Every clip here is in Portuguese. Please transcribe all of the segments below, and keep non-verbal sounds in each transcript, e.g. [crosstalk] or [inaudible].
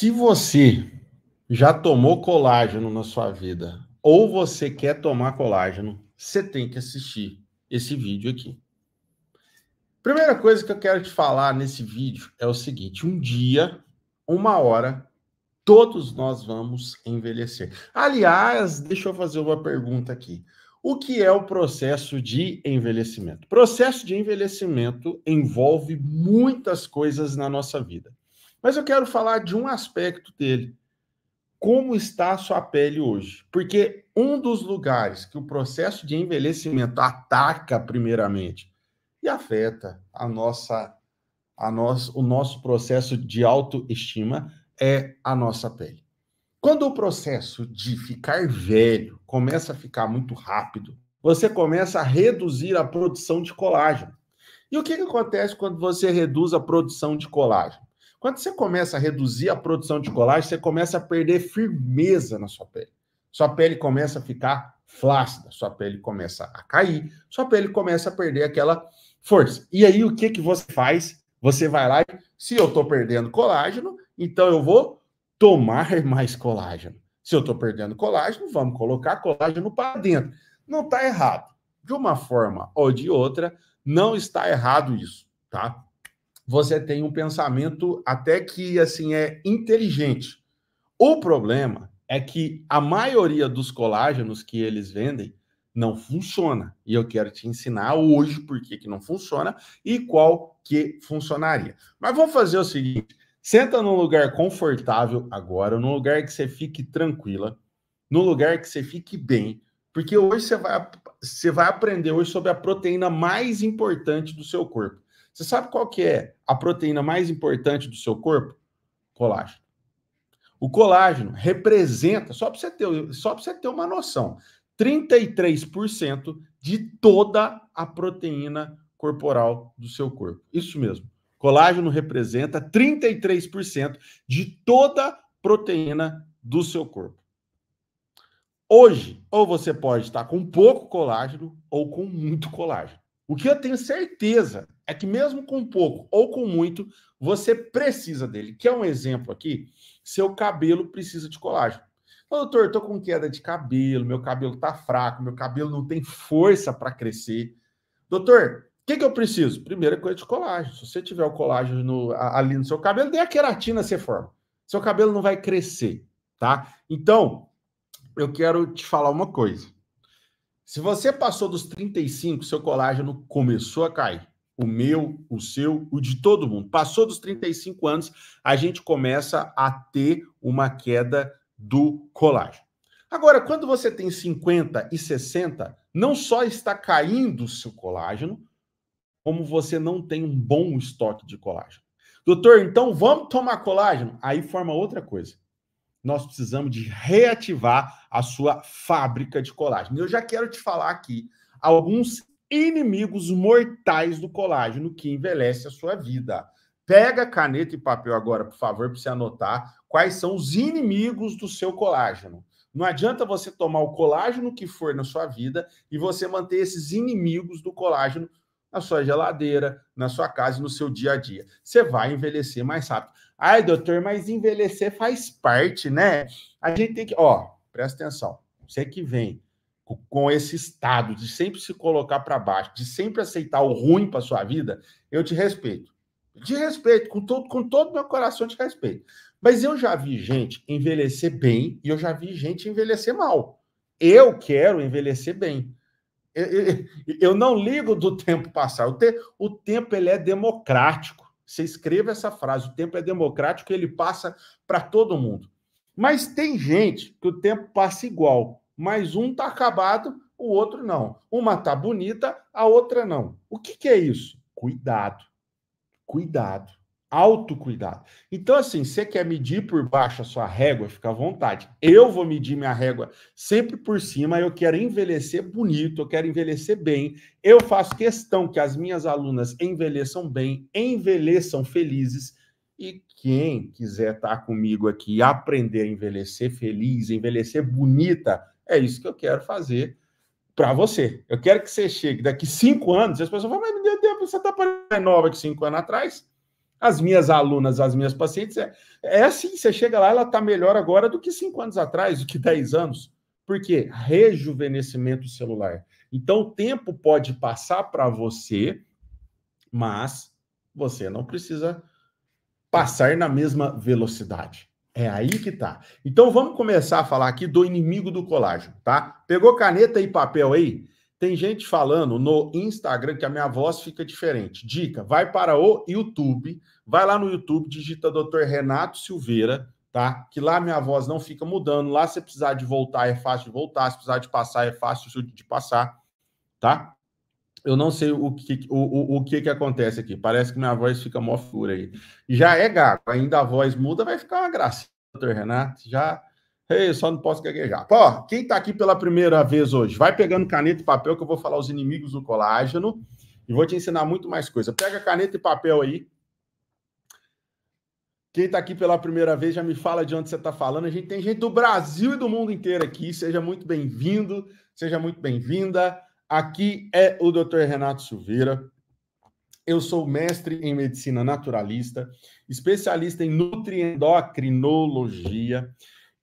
Se você já tomou colágeno na sua vida ou você quer tomar colágeno, você tem que assistir esse vídeo aqui. Primeira coisa que eu quero te falar nesse vídeo é o seguinte: um dia, uma hora, todos nós vamos envelhecer. Aliás, deixa eu fazer uma pergunta aqui. O que é o processo de envelhecimento? processo de envelhecimento envolve muitas coisas na nossa vida. Mas eu quero falar de um aspecto dele. Como está a sua pele hoje? Porque um dos lugares que o processo de envelhecimento ataca primeiramente e afeta a nossa a nós, o nosso processo de autoestima é a nossa pele. Quando o processo de ficar velho começa a ficar muito rápido, você começa a reduzir a produção de colágeno. E o que, que acontece quando você reduz a produção de colágeno? Quando você começa a reduzir a produção de colágeno, você começa a perder firmeza na sua pele. Sua pele começa a ficar flácida, sua pele começa a cair, sua pele começa a perder aquela força. E aí o que que você faz? Você vai lá e se eu estou perdendo colágeno, então eu vou tomar [laughs] mais colágeno. Se eu estou perdendo colágeno, vamos colocar colágeno para dentro. Não está errado. De uma forma ou de outra, não está errado isso, tá? você tem um pensamento até que assim é inteligente. O problema é que a maioria dos colágenos que eles vendem não funciona. E eu quero te ensinar hoje por que, que não funciona e qual que funcionaria. Mas vamos fazer o seguinte: senta num lugar confortável agora, num lugar que você fique tranquila, num lugar que você fique bem, porque hoje você vai, você vai aprender hoje sobre a proteína mais importante do seu corpo você sabe qual que é a proteína mais importante do seu corpo? Colágeno. O colágeno representa, só para você ter, só para você ter uma noção, 33% de toda a proteína corporal do seu corpo. Isso mesmo. Colágeno representa 33% de toda proteína do seu corpo. Hoje, ou você pode estar com pouco colágeno ou com muito colágeno. O que eu tenho certeza é que mesmo com pouco ou com muito, você precisa dele. Que é um exemplo aqui, seu cabelo precisa de colágeno. doutor, eu tô com queda de cabelo, meu cabelo tá fraco, meu cabelo não tem força para crescer. Doutor, o que, que, eu preciso? Primeira coisa de colágeno. Se você tiver o colágeno no, ali no seu cabelo, dê a queratina se forma. Seu cabelo não vai crescer, tá? Então, eu quero te falar uma coisa. Se você passou dos 35, seu colágeno começou a cair o meu, o seu, o de todo mundo. Passou dos 35 anos, a gente começa a ter uma queda do colágeno. Agora, quando você tem 50 e 60, não só está caindo o seu colágeno, como você não tem um bom estoque de colágeno. Doutor, então vamos tomar colágeno? Aí forma outra coisa. Nós precisamos de reativar a sua fábrica de colágeno. Eu já quero te falar aqui alguns inimigos mortais do colágeno que envelhece a sua vida. Pega caneta e papel agora, por favor, para você anotar quais são os inimigos do seu colágeno. Não adianta você tomar o colágeno que for na sua vida e você manter esses inimigos do colágeno na sua geladeira, na sua casa, no seu dia a dia. Você vai envelhecer mais rápido. Ai, doutor, mas envelhecer faz parte, né? A gente tem que, ó, presta atenção. Você que vem com esse estado de sempre se colocar para baixo, de sempre aceitar o ruim para sua vida, eu te respeito. De respeito, com todo, com todo meu coração te respeito. Mas eu já vi gente envelhecer bem e eu já vi gente envelhecer mal. Eu quero envelhecer bem. Eu, não ligo do tempo passar. O, tempo ele é democrático. Você escreva essa frase: o tempo é democrático, ele passa para todo mundo. Mas tem gente que o tempo passa igual mas um está acabado, o outro não. Uma está bonita, a outra não. O que, que é isso? Cuidado. Cuidado. Autocuidado. Então, assim, você quer medir por baixo a sua régua, fica à vontade. Eu vou medir minha régua sempre por cima. Eu quero envelhecer bonito, eu quero envelhecer bem. Eu faço questão que as minhas alunas envelheçam bem, envelheçam felizes. E quem quiser estar tá comigo aqui aprender a envelhecer feliz, envelhecer bonita, é isso que eu quero fazer para você. Eu quero que você chegue daqui cinco anos, e as pessoas falam, mas me deu tempo, você está parecendo nova que cinco anos atrás. As minhas alunas, as minhas pacientes, é, é assim, você chega lá, ela está melhor agora do que cinco anos atrás, do que dez anos. Por quê? Rejuvenescimento celular. Então, o tempo pode passar para você, mas você não precisa passar na mesma velocidade. É aí que tá. Então vamos começar a falar aqui do inimigo do colágeno, tá? Pegou caneta e papel aí? Tem gente falando no Instagram que a minha voz fica diferente. Dica: vai para o YouTube, vai lá no YouTube, digita Dr. Renato Silveira, tá? Que lá minha voz não fica mudando. Lá se precisar de voltar é fácil de voltar, se precisar de passar é fácil de passar, tá? Eu não sei o que, o, o, o que que acontece aqui. Parece que minha voz fica mó fura aí. Já é gago, ainda a voz muda, vai ficar uma graça, doutor Renato. Já. Ei, só não posso gaguejar. Ó, quem tá aqui pela primeira vez hoje, vai pegando caneta e papel que eu vou falar os inimigos do colágeno e vou te ensinar muito mais coisa. Pega caneta e papel aí. Quem tá aqui pela primeira vez já me fala de onde você tá falando. A gente tem gente do Brasil e do mundo inteiro aqui. Seja muito bem-vindo, seja muito bem-vinda. Aqui é o Dr. Renato Silveira. Eu sou mestre em medicina naturalista, especialista em nutriendocrinologia.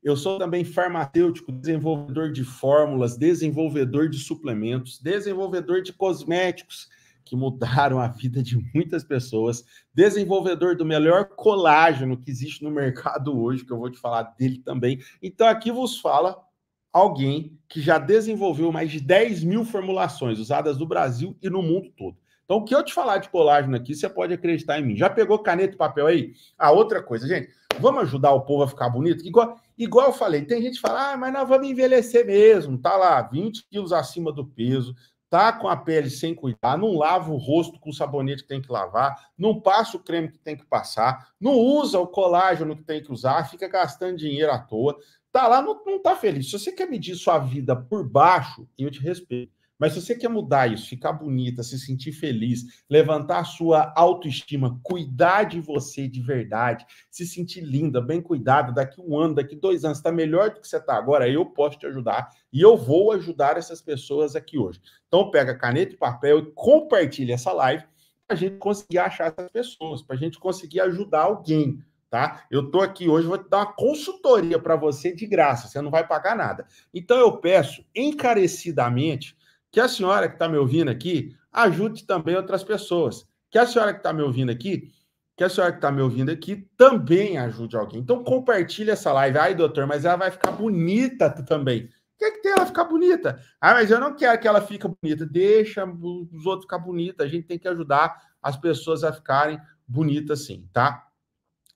Eu sou também farmacêutico, desenvolvedor de fórmulas, desenvolvedor de suplementos, desenvolvedor de cosméticos que mudaram a vida de muitas pessoas, desenvolvedor do melhor colágeno que existe no mercado hoje, que eu vou te falar dele também. Então aqui vos fala alguém que já desenvolveu mais de 10 mil formulações usadas no Brasil e no mundo todo. Então, o que eu te falar de colágeno aqui, você pode acreditar em mim. Já pegou caneta e papel aí? Ah, outra coisa, gente, vamos ajudar o povo a ficar bonito? Igual, igual eu falei, tem gente que fala, ah, mas nós vamos envelhecer mesmo, tá lá, 20 quilos acima do peso, tá com a pele sem cuidar, não lava o rosto com o sabonete que tem que lavar, não passa o creme que tem que passar, não usa o colágeno que tem que usar, fica gastando dinheiro à toa tá lá, não, não tá feliz. Se você quer medir sua vida por baixo, eu te respeito. Mas se você quer mudar isso, ficar bonita, se sentir feliz, levantar a sua autoestima, cuidar de você de verdade, se sentir linda, bem cuidada, daqui um ano, daqui dois anos, está melhor do que você está agora, eu posso te ajudar e eu vou ajudar essas pessoas aqui hoje. Então pega caneta e papel e compartilha essa live para a gente conseguir achar essas pessoas, para a gente conseguir ajudar alguém tá? Eu tô aqui hoje, vou te dar uma consultoria para você de graça, você não vai pagar nada. Então eu peço encarecidamente que a senhora que está me ouvindo aqui ajude também outras pessoas. Que a senhora que está me ouvindo aqui, que a senhora que está me ouvindo aqui também ajude alguém. Então compartilha essa live. Ai, doutor, mas ela vai ficar bonita também. O que, é que tem ela ficar bonita? Ah, mas eu não quero que ela fique bonita. Deixa os outros ficar bonita. A gente tem que ajudar as pessoas a ficarem bonitas sim, tá?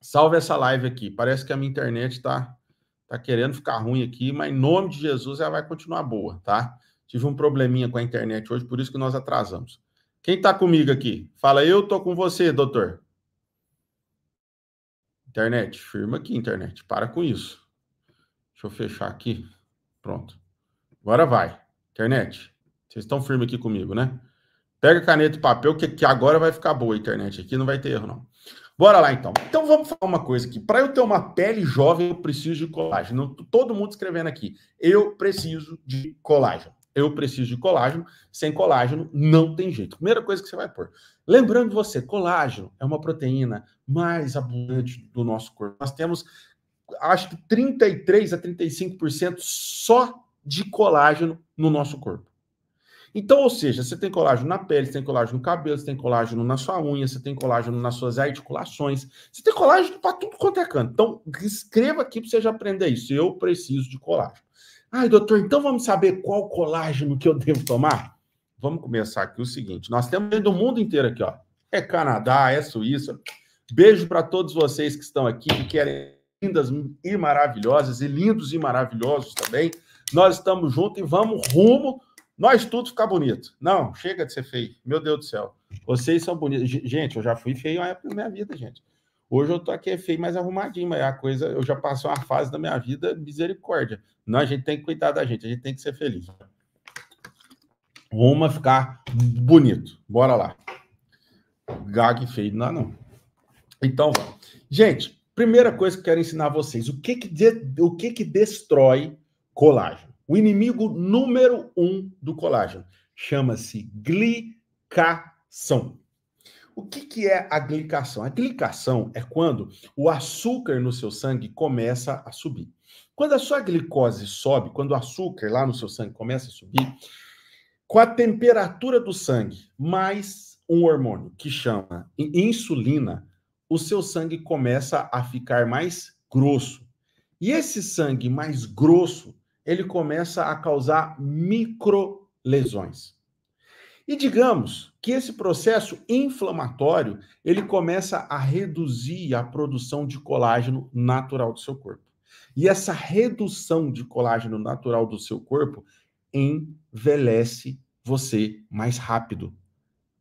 Salve essa live aqui. Parece que a minha internet está tá querendo ficar ruim aqui, mas em nome de Jesus ela vai continuar boa, tá? Tive um probleminha com a internet hoje, por isso que nós atrasamos. Quem está comigo aqui? Fala, eu tô com você, doutor. Internet, firma aqui, internet. Para com isso. Deixa eu fechar aqui. Pronto. Agora vai. Internet, vocês estão firmes aqui comigo, né? Pega caneta e papel, que, que agora vai ficar boa a internet aqui, não vai ter erro, não. Bora lá então. Então vamos falar uma coisa aqui. Para eu ter uma pele jovem, eu preciso de colágeno. Todo mundo escrevendo aqui. Eu preciso de colágeno. Eu preciso de colágeno. Sem colágeno não tem jeito. Primeira coisa que você vai pôr. Lembrando você, colágeno é uma proteína mais abundante do nosso corpo. Nós temos acho que 33 a 35% só de colágeno no nosso corpo. Então, ou seja, você tem colágeno na pele, você tem colágeno no cabelo, você tem colágeno na sua unha, você tem colágeno nas suas articulações, você tem colágeno para tudo quanto é canto. Então, escreva aqui para você já aprender isso. Eu preciso de colágeno. Ai, doutor, então vamos saber qual colágeno que eu devo tomar? Vamos começar aqui o seguinte: nós temos do mundo inteiro aqui, ó. É Canadá, é Suíça. Beijo para todos vocês que estão aqui, que querem lindas e maravilhosas, e lindos e maravilhosos também. Nós estamos juntos e vamos rumo nós tudo ficar bonito. Não, chega de ser feio. Meu Deus do céu. Vocês são bonitos. Gente, eu já fui feio uma época da minha vida, gente. Hoje eu tô aqui feio, mas arrumadinho, mas é a coisa, eu já passei uma fase da minha vida misericórdia. Não, a gente tem que cuidar da gente, a gente tem que ser feliz. Uma ficar bonito. Bora lá. Gague feio não, não. Então, Gente, primeira coisa que eu quero ensinar vocês, o que que, de, o que que destrói colágeno? O inimigo número um do colágeno chama-se glicação. O que, que é a glicação? A glicação é quando o açúcar no seu sangue começa a subir. Quando a sua glicose sobe, quando o açúcar lá no seu sangue começa a subir, com a temperatura do sangue mais um hormônio que chama insulina, o seu sangue começa a ficar mais grosso. E esse sangue mais grosso ele começa a causar micro lesões. E digamos que esse processo inflamatório, ele começa a reduzir a produção de colágeno natural do seu corpo. E essa redução de colágeno natural do seu corpo envelhece você mais rápido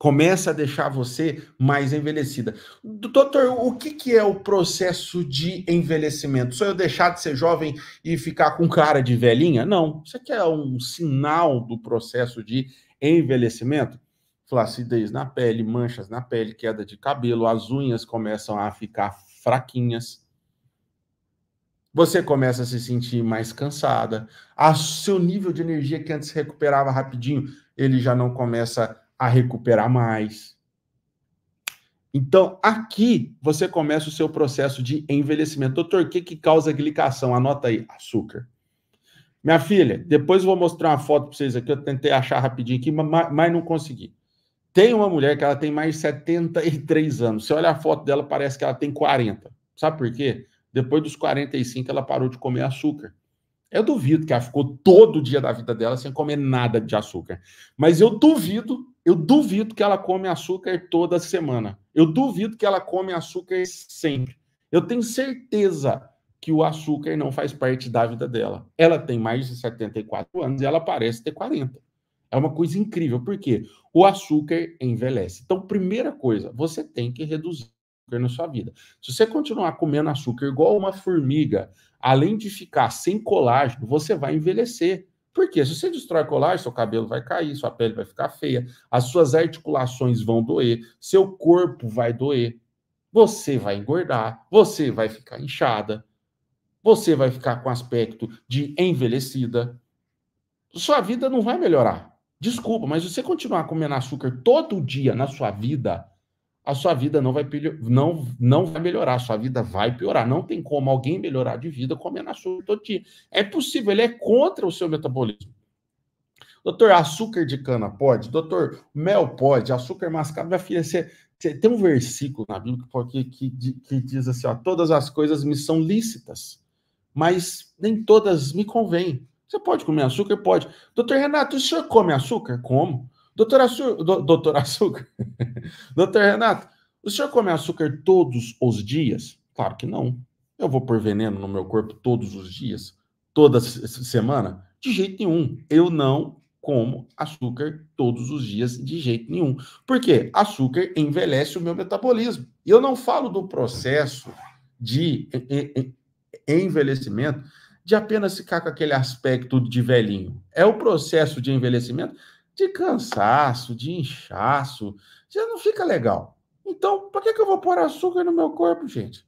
começa a deixar você mais envelhecida. Doutor, o que, que é o processo de envelhecimento? Só eu deixar de ser jovem e ficar com cara de velhinha? Não. Isso aqui é um sinal do processo de envelhecimento? Flacidez na pele, manchas na pele, queda de cabelo, as unhas começam a ficar fraquinhas. Você começa a se sentir mais cansada. A seu nível de energia que antes recuperava rapidinho, ele já não começa a recuperar mais. Então, aqui você começa o seu processo de envelhecimento. Doutor, o que, que causa glicação? Anota aí, açúcar. Minha filha, depois vou mostrar uma foto para vocês aqui. Eu tentei achar rapidinho aqui, mas, mas não consegui. Tem uma mulher que ela tem mais de 73 anos. Você olha a foto dela, parece que ela tem 40. Sabe por quê? Depois dos 45, ela parou de comer açúcar. Eu duvido que ela ficou todo dia da vida dela sem comer nada de açúcar. Mas eu duvido eu duvido que ela come açúcar toda semana. Eu duvido que ela come açúcar sempre. Eu tenho certeza que o açúcar não faz parte da vida dela. Ela tem mais de 74 anos e ela parece ter 40. É uma coisa incrível, porque o açúcar envelhece. Então, primeira coisa, você tem que reduzir o açúcar na sua vida. Se você continuar comendo açúcar igual uma formiga, além de ficar sem colágeno, você vai envelhecer. Porque se você destrói colágeno, seu cabelo vai cair, sua pele vai ficar feia, as suas articulações vão doer, seu corpo vai doer, você vai engordar, você vai ficar inchada, você vai ficar com aspecto de envelhecida. Sua vida não vai melhorar. Desculpa, mas você continuar comendo açúcar todo dia na sua vida, a sua vida não vai, não, não vai melhorar, a sua vida vai piorar. Não tem como alguém melhorar de vida comendo açúcar todo dia. É possível, ele é contra o seu metabolismo. Doutor, açúcar de cana pode? Doutor, mel pode? Açúcar mascavo? Minha filha, você, você tem um versículo na Bíblia que, que, que diz assim: ó, todas as coisas me são lícitas, mas nem todas me convêm. Você pode comer açúcar? Pode. Doutor Renato, o senhor come açúcar? Como. Doutor, Açu... Doutor Açúcar, [laughs] doutor Renato, o senhor come açúcar todos os dias? Claro que não. Eu vou pôr veneno no meu corpo todos os dias? Toda semana? De jeito nenhum. Eu não como açúcar todos os dias, de jeito nenhum. Porque açúcar envelhece o meu metabolismo. E eu não falo do processo de envelhecimento de apenas ficar com aquele aspecto de velhinho. É o processo de envelhecimento de cansaço, de inchaço, já não fica legal. Então, para que, que eu vou pôr açúcar no meu corpo, gente?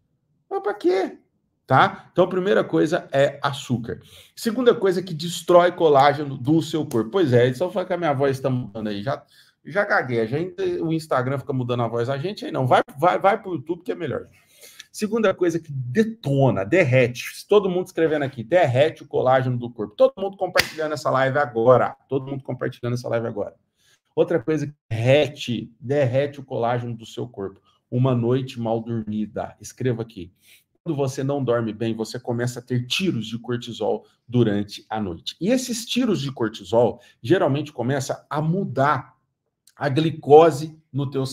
para quê? Tá? Então, a primeira coisa é açúcar. Segunda coisa que destrói colágeno do seu corpo. Pois é, só foi que a minha voz está mudando aí. Já, já gagueja. Ainda o Instagram fica mudando a voz da gente. Aí não, vai, vai, vai para o YouTube que é melhor. Segunda coisa que detona, derrete. Todo mundo escrevendo aqui, derrete o colágeno do corpo. Todo mundo compartilhando essa live agora. Todo mundo compartilhando essa live agora. Outra coisa que derrete, derrete o colágeno do seu corpo. Uma noite mal dormida. Escreva aqui. Quando você não dorme bem, você começa a ter tiros de cortisol durante a noite. E esses tiros de cortisol geralmente começa a mudar a glicose no teu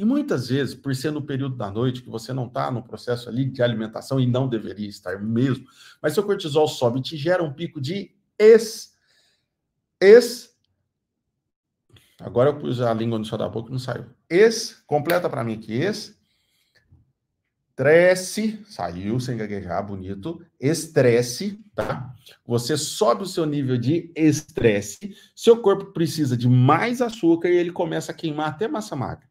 e muitas vezes, por ser no período da noite, que você não está no processo ali de alimentação e não deveria estar mesmo, mas seu cortisol sobe e te gera um pico de ex. ex agora eu pus a língua no céu da boca e não saiu. Ex, completa para mim aqui, ex. Estresse, saiu sem gaguejar, bonito. Estresse, tá? Você sobe o seu nível de estresse, seu corpo precisa de mais açúcar e ele começa a queimar até massa magra.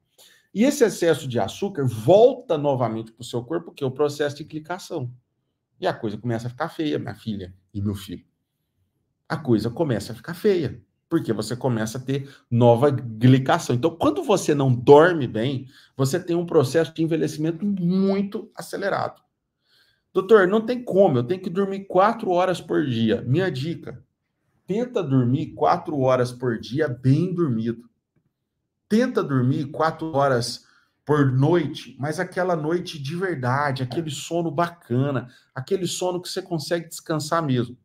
E esse excesso de açúcar volta novamente para o seu corpo, que é o processo de glicação E a coisa começa a ficar feia, minha filha e meu filho. A coisa começa a ficar feia, porque você começa a ter nova glicação. Então, quando você não dorme bem, você tem um processo de envelhecimento muito acelerado. Doutor, não tem como, eu tenho que dormir quatro horas por dia. Minha dica: tenta dormir quatro horas por dia bem dormido tenta dormir quatro horas por noite, mas aquela noite de verdade, aquele sono bacana, aquele sono que você consegue descansar mesmo.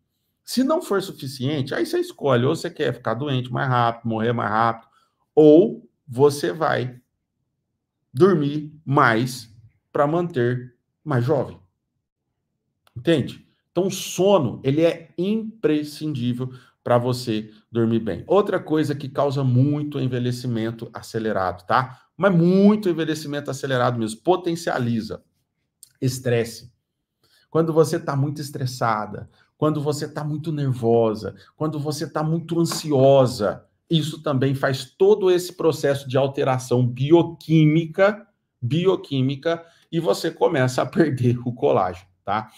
Se não for suficiente, aí você escolhe, ou você quer ficar doente mais rápido, morrer mais rápido, ou você vai dormir mais para manter mais jovem. Entende? Então, o sono, ele é imprescindível para você dormir bem. Outra coisa que causa muito envelhecimento acelerado, tá? Mas muito envelhecimento acelerado mesmo, potencializa estresse. Quando você está muito estressada, quando você está muito nervosa, quando você está muito ansiosa, isso também faz todo esse processo de alteração bioquímica, bioquímica, e você começa a [laughs] perder o colágeno, tá?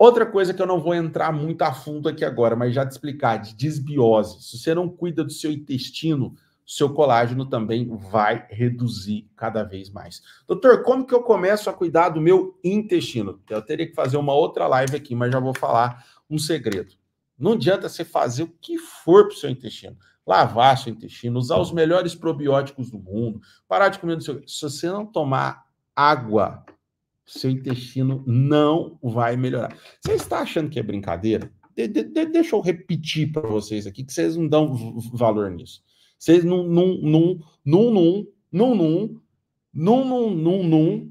Outra coisa que eu não vou entrar muito a fundo aqui agora, mas já te explicar, de desbiose. Se você não cuida do seu intestino, seu colágeno também vai reduzir cada vez mais. Doutor, como que eu começo a cuidar do meu intestino? Eu teria que fazer uma outra live aqui, mas já vou falar um segredo. Não adianta você fazer o que for para o seu intestino. Lavar seu intestino, usar os melhores probióticos do mundo, parar de comer no seu... Se você não tomar água seu intestino não vai melhorar. Você está achando que é brincadeira? De, de, de, deixa eu repetir para vocês aqui, que vocês não dão valor nisso. Vocês não, não, não, não, não, não, não, não, não, não, não,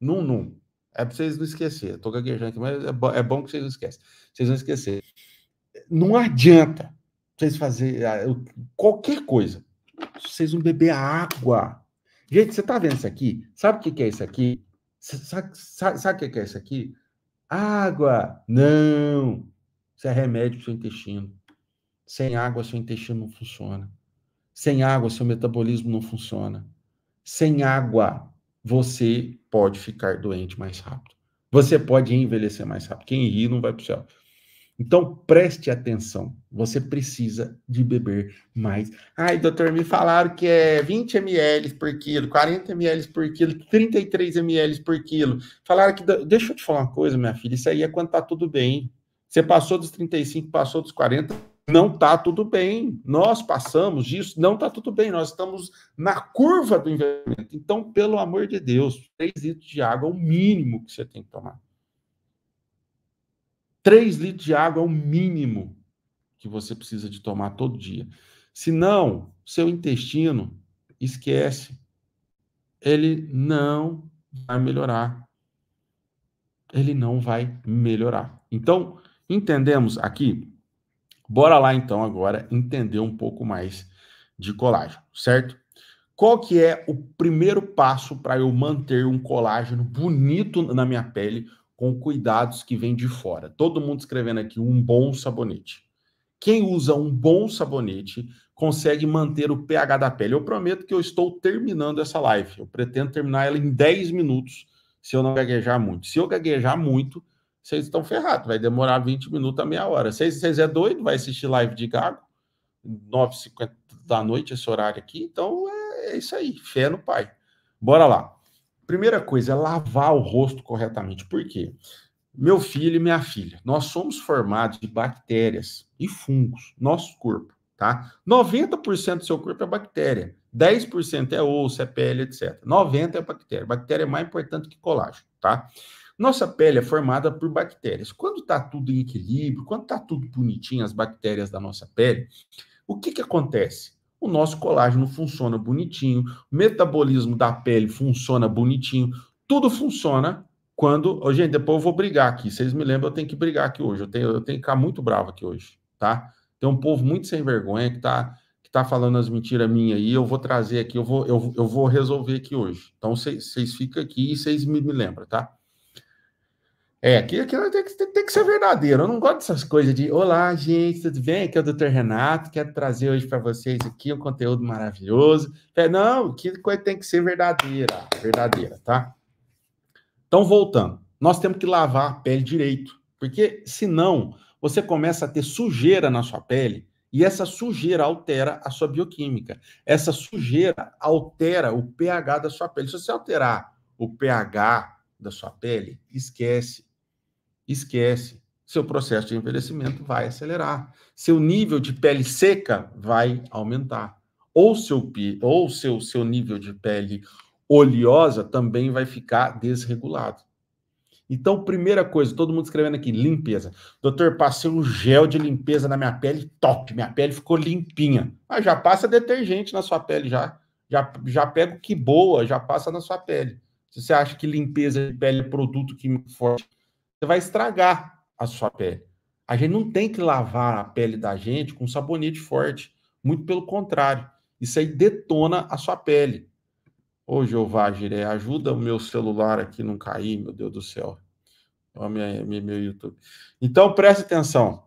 não, não. É para vocês não esquecer. Estou gaguejando aqui, mas é, bo é bom que vocês não esqueçam. Vocês vão esquecer. Não adianta vocês fazer qualquer coisa. Vocês não beber água. Gente, você está vendo isso aqui? Sabe o que, que é isso aqui? Sabe, sabe, sabe o é que é isso aqui? Água! Não! Isso é remédio para o seu intestino. Sem água, seu intestino não funciona. Sem água, seu metabolismo não funciona. Sem água, você pode ficar doente mais rápido. Você pode envelhecer mais rápido. Quem ri não vai para o céu. Então preste atenção, você precisa de beber mais. Ai, doutor, me falaram que é 20 ml por quilo, 40 ml por quilo, 33 ml por quilo. Falaram que. Deixa eu te falar uma coisa, minha filha, isso aí é quando tá tudo bem. Você passou dos 35, passou dos 40, não tá tudo bem. Nós passamos disso, não tá tudo bem. Nós estamos na curva do envelhecimento. Então, pelo amor de Deus, 3 litros de água é o mínimo que você tem que tomar. 3 litros de água é o mínimo que você precisa de tomar todo dia. Senão, seu intestino esquece. Ele não vai melhorar. Ele não vai melhorar. Então, entendemos aqui? Bora lá então agora entender um pouco mais de colágeno, certo? Qual que é o primeiro passo para eu manter um colágeno bonito na minha pele com cuidados que vêm de fora. Todo mundo escrevendo aqui um bom sabonete. Quem usa um bom sabonete consegue manter o pH da pele. Eu prometo que eu estou terminando essa live. Eu pretendo terminar ela em 10 minutos, se eu não gaguejar muito. Se eu gaguejar muito, vocês estão ferrados. Vai demorar 20 minutos a meia hora. Vocês, vocês é doido? Vai assistir live de gago? 9h50 da noite, esse horário aqui. Então, é, é isso aí. Fé no pai. Bora lá. Primeira coisa, é lavar o rosto corretamente. Por quê? Meu filho e minha filha, nós somos formados de bactérias e fungos, nosso corpo, tá? 90% do seu corpo é bactéria, 10% é osso, é pele, etc. 90% é bactéria. Bactéria é mais importante que colágeno, tá? Nossa pele é formada por bactérias. Quando está tudo em equilíbrio, quando está tudo bonitinho, as bactérias da nossa pele, o que, que acontece? o nosso colágeno funciona bonitinho, o metabolismo da pele funciona bonitinho, tudo funciona quando. Oh, gente, depois eu vou brigar aqui. Vocês me lembram, eu tenho que brigar aqui hoje. Eu tenho, eu tenho que ficar muito bravo aqui hoje, tá? Tem um povo muito sem vergonha que tá, que tá falando as mentiras minhas aí. Eu vou trazer aqui, eu vou, eu, eu vou resolver aqui hoje. Então vocês ficam aqui e vocês me, me lembram, tá? É, aquilo, tem, que, tem, que ser verdadeiro. Eu não gosto dessas coisas de olá, gente, tudo bem? Aqui é o Dr. Renato, quero trazer hoje para vocês aqui um conteúdo maravilhoso. É, não, que coisa tem que ser verdadeira, verdadeira, tá? Então, voltando, nós temos que lavar a pele direito, porque senão você começa a ter sujeira na sua pele e essa sujeira altera a sua bioquímica. Essa sujeira altera o pH da sua pele. Se você alterar o pH da sua pele, esquece esquece. Seu processo de envelhecimento vai acelerar. Seu nível de pele seca vai aumentar. Ou seu, ou seu, seu nível de pele oleosa também vai ficar desregulado. Então, primeira coisa, todo mundo escrevendo aqui, limpeza. Doutor, passei um gel de limpeza na minha pele, top, minha pele ficou limpinha. mas já passa detergente na sua pele já. Já, já pega o que boa, já passa na sua pele. Se você acha que limpeza de pele é produto químico forte, você vai estragar a sua pele. A gente não tem que lavar a pele da gente com sabonete forte, muito pelo contrário. Isso aí detona a sua pele. Ô, Jeová Jiré, ajuda o meu celular aqui não cair, meu Deus do céu. Ó, minha, minha, meu YouTube. Então, preste atenção.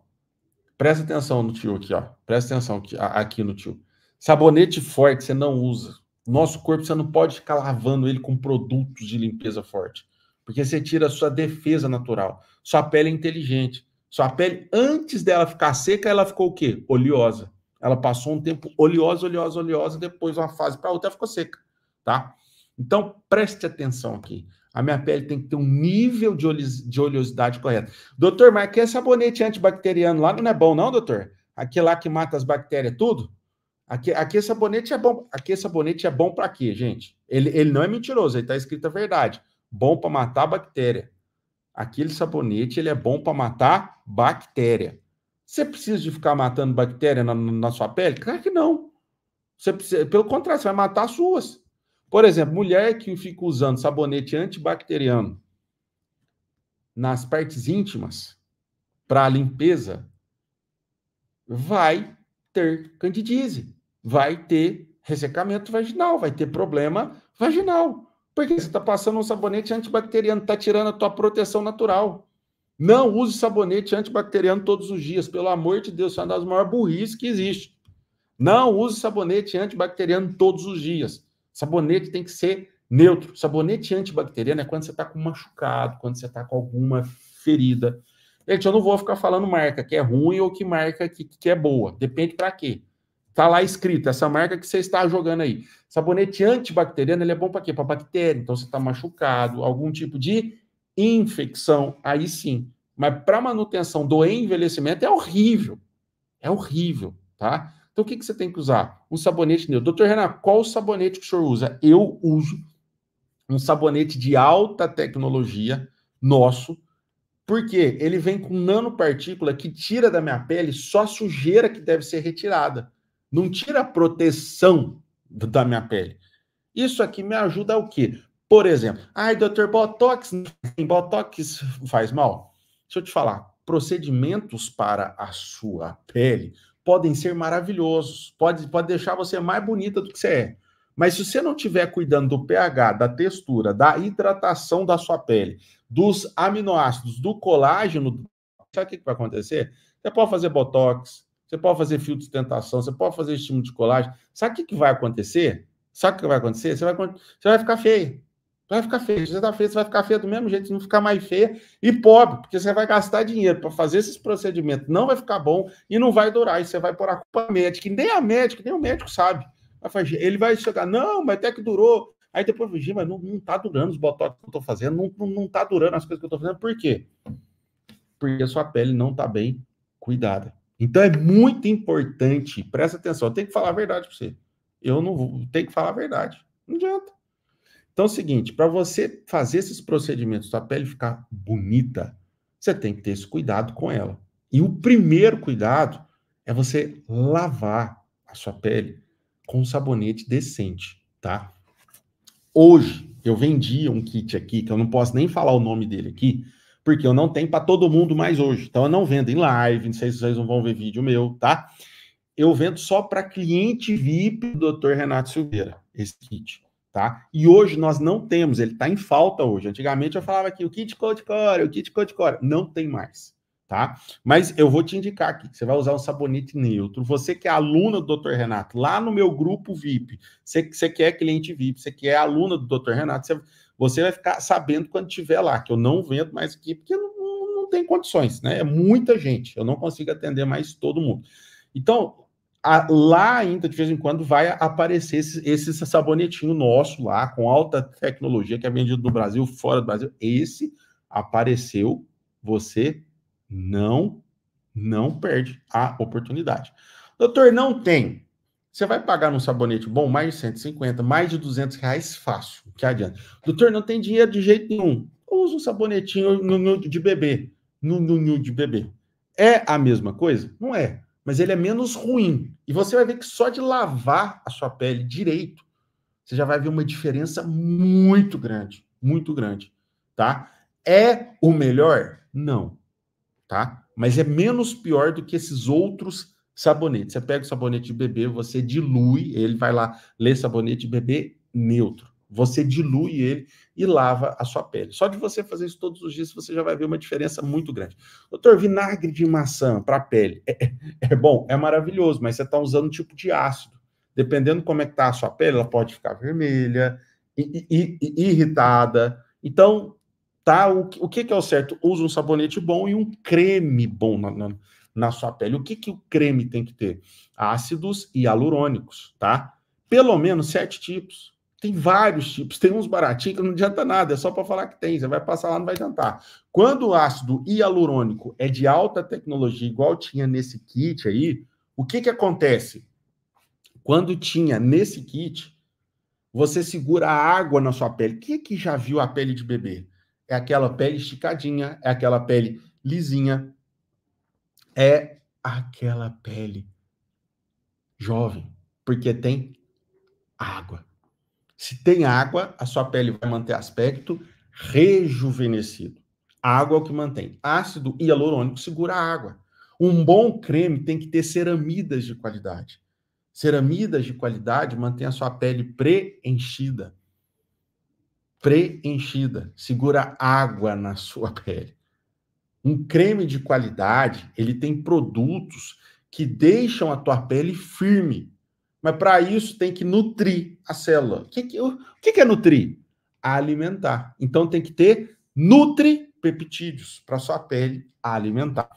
Presta atenção no tio aqui, ó. Presta atenção aqui, aqui no tio. Sabonete forte você não usa. Nosso corpo você não pode ficar lavando ele com produtos de limpeza forte. Porque você tira a sua defesa natural. Sua pele é inteligente. Sua pele, antes dela ficar seca, ela ficou o quê? Oleosa. Ela passou um tempo oleosa, oleosa, oleosa, depois uma fase para outra, ela ficou seca, tá? Então, preste atenção aqui. A minha pele tem que ter um nível de, oleos, de oleosidade correto. Doutor, mas aquele é sabonete antibacteriano lá não é bom, não, doutor? Aquele é lá que mata as bactérias, tudo? Aqui, é sabonete é bom. Aquele sabonete é bom para quê, gente? Ele, ele não é mentiroso, ele está escrito a verdade bom para matar bactéria. Aquele sabonete ele é bom para matar bactéria. Você precisa de ficar matando bactéria na, na sua pele? Claro que não. Você precisa, pelo contrário, você vai matar as suas. Por exemplo, mulher que fica usando sabonete antibacteriano nas partes íntimas para limpeza vai ter candidíase, vai ter ressecamento vaginal, vai ter problema vaginal. Porque você está passando um sabonete antibacteriano, está tirando a tua proteção natural. Não use sabonete antibacteriano todos os dias, pelo amor de Deus, isso é uma das maiores burrice que existe. Não use sabonete antibacteriano todos os dias. Sabonete tem que ser neutro. Sabonete antibacteriano é quando você está com machucado, quando você está com alguma ferida. Gente, eu não vou ficar falando marca que é ruim ou que marca que, que é boa. Depende para quê. Tá lá escrito, essa marca que você está jogando aí. Sabonete antibacteriano, ele é bom para quê? Para bactéria. Então, você está machucado, algum tipo de infecção, aí sim. Mas para manutenção do envelhecimento é horrível. É horrível, tá? Então, o que, que você tem que usar? Um sabonete neutro. Doutor Renato, qual sabonete que o senhor usa? Eu uso um sabonete de alta tecnologia nosso, porque ele vem com nanopartícula que tira da minha pele só a sujeira que deve ser retirada não tira a proteção da minha pele. Isso aqui me ajuda o quê? Por exemplo, ai, doutor, Botox, Botox faz mal? Deixa eu te falar, procedimentos para a sua pele podem ser maravilhosos, pode, pode deixar você mais bonita do que você é. Mas se você não estiver cuidando do pH, da textura, da hidratação da sua pele, dos aminoácidos, do colágeno, sabe o que vai acontecer? Você pode fazer botox, você pode fazer fio de sustentação, você pode fazer estímulo de colagem. Sabe o que, que vai acontecer? Sabe o que vai acontecer? Você vai, você vai ficar feio. Você vai ficar feio. você está feio, você vai ficar feio do mesmo jeito, você não ficar mais feia e pobre, porque você vai gastar dinheiro para fazer esses procedimentos. Não vai ficar bom e não vai durar. E você vai pôr a culpa médica. E nem a médica, nem o médico sabe. Ele vai chegar, não, mas até que durou. Aí depois, Gi, mas não, não tá durando os botox que eu estou fazendo, não, não, não tá durando as coisas que eu estou fazendo. Por quê? Porque a sua pele não está bem cuidada. Então é muito importante, presta atenção, tem que falar a verdade para você. Eu não vou, tem que falar a verdade. Não adianta. Então é o seguinte, para você fazer esses procedimentos, sua pele ficar bonita, você tem que ter esse cuidado com ela. E o primeiro cuidado é você lavar a sua pele com um sabonete decente, tá? Hoje eu vendi um kit aqui, que eu não posso nem falar o nome dele aqui, porque eu não tenho para todo mundo mais hoje. Então eu não vendo em live, não sei se vocês não vão ver vídeo meu, tá? Eu vendo só para cliente VIP do Dr. Renato Silveira, esse kit, tá? E hoje nós não temos, ele está em falta hoje. Antigamente eu falava aqui o kit Code Core, o kit Code Core, não tem mais. Tá? Mas eu vou te indicar aqui, você vai usar um sabonete neutro. Você que é aluna do Dr. Renato, lá no meu grupo VIP, você, você que é cliente VIP, você que é aluna do Dr. Renato, você, você vai ficar sabendo quando tiver lá, que eu não vendo mais aqui, porque não, não, não tem condições, né? É muita gente, eu não consigo atender mais todo mundo. Então, a, lá ainda, de vez em quando, vai aparecer esse, esse sabonetinho nosso lá, com alta tecnologia, que é vendido no Brasil, fora do Brasil. Esse apareceu, você não, não perde a oportunidade. Doutor, não tem. Você vai pagar num sabonete bom mais de 150, mais de 200 reais fácil. Que adianta? Doutor, não tem dinheiro de jeito nenhum. Usa um sabonetinho no, no, de bebê. No, no, no de bebê. É a mesma coisa? Não é. Mas ele é menos ruim. E você vai ver que só de lavar a sua pele direito, você já vai ver uma diferença muito grande. Muito grande. Tá? É o melhor? Não. Tá? Mas é menos pior do que esses outros Sabonete. Você pega o sabonete de bebê, você dilui, ele vai lá ler sabonete de bebê neutro. Você dilui ele e lava a sua pele. Só de você fazer isso todos os dias, você já vai ver uma diferença muito grande. Doutor, vinagre de maçã para a pele é, é, é, bom, é maravilhoso, mas você está usando um tipo de ácido. Dependendo como é que está a sua pele, ela pode ficar vermelha, i, i, i, irritada. Então, tá? O, o que, que, é o certo? Usa um sabonete bom e um creme bom na sua pele. O que, que o creme tem que ter? Ácidos hialurônicos, tá? Pelo menos sete tipos. Tem vários tipos, tem uns baratinhos que não adianta nada, é só para falar que tem, você vai passar lá, não vai adiantar. Quando o ácido hialurônico é de alta tecnologia, igual tinha nesse kit aí, o que, que acontece? Quando tinha nesse kit, você segura a água na sua pele. Quem é que já viu a pele de bebê? É aquela pele esticadinha, é aquela pele lisinha, é aquela pele jovem, porque tem água. Se tem água, a sua pele vai manter aspecto rejuvenescido. A água é o que mantém. Ácido hialurônico segura a água. Um bom creme tem que ter ceramidas de qualidade. Ceramidas de qualidade mantém a sua pele preenchida. Preenchida, segura água na sua [laughs] pele. Um creme de qualidade, ele tem produtos que deixam a tua pele firme. Mas para isso tem que nutrir a célula. O que, que, o que, que é nutrir? Alimentar. Então tem que ter nutripeptídeos para sua pele alimentar.